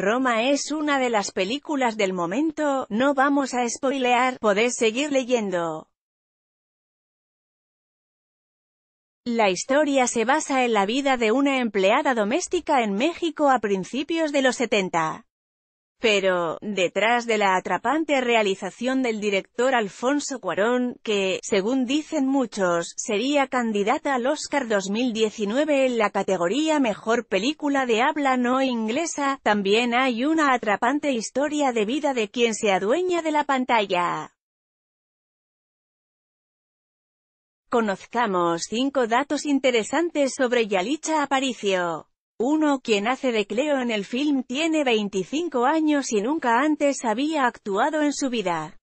Roma es una de las películas del momento, no vamos a spoilear, podés seguir leyendo. La historia se basa en la vida de una empleada doméstica en México a principios de los 70. Pero, detrás de la atrapante realización del director Alfonso Cuarón, que, según dicen muchos, sería candidata al Oscar 2019 en la categoría Mejor Película de Habla No Inglesa, también hay una atrapante historia de vida de quien se adueña de la pantalla. Conozcamos cinco datos interesantes sobre Yalicha Aparicio. Uno, Quien hace de Cleo en el film tiene 25 años y nunca antes había actuado en su vida.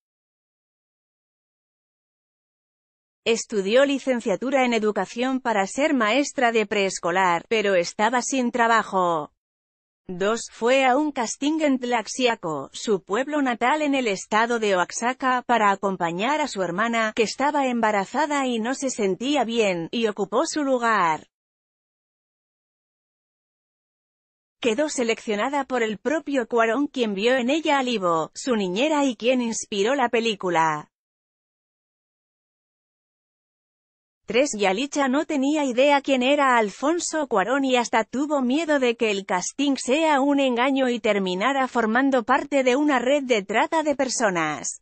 Estudió licenciatura en educación para ser maestra de preescolar, pero estaba sin trabajo. 2. Fue a un casting en Tlaxiaco, su pueblo natal en el estado de Oaxaca, para acompañar a su hermana, que estaba embarazada y no se sentía bien, y ocupó su lugar. quedó seleccionada por el propio Cuarón quien vio en ella a Livo, su niñera y quien inspiró la película. 3. Yalicha no tenía idea quién era Alfonso Cuarón y hasta tuvo miedo de que el casting sea un engaño y terminara formando parte de una red de trata de personas.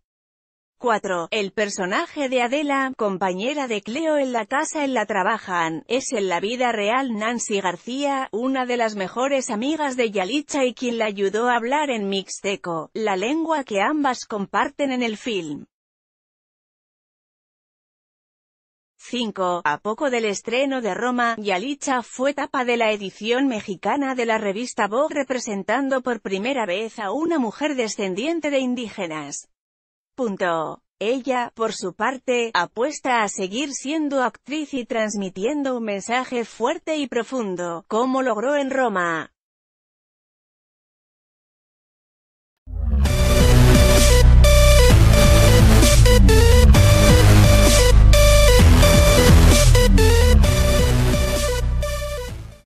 4. El personaje de Adela, compañera de Cleo en la casa en la trabajan, es en la vida real Nancy García, una de las mejores amigas de Yalicha y quien la ayudó a hablar en mixteco, la lengua que ambas comparten en el film. 5. A poco del estreno de Roma, Yalicha fue tapa de la edición mexicana de la revista Vogue representando por primera vez a una mujer descendiente de indígenas. Punto. Ella, por su parte, apuesta a seguir siendo actriz y transmitiendo un mensaje fuerte y profundo, como logró en Roma.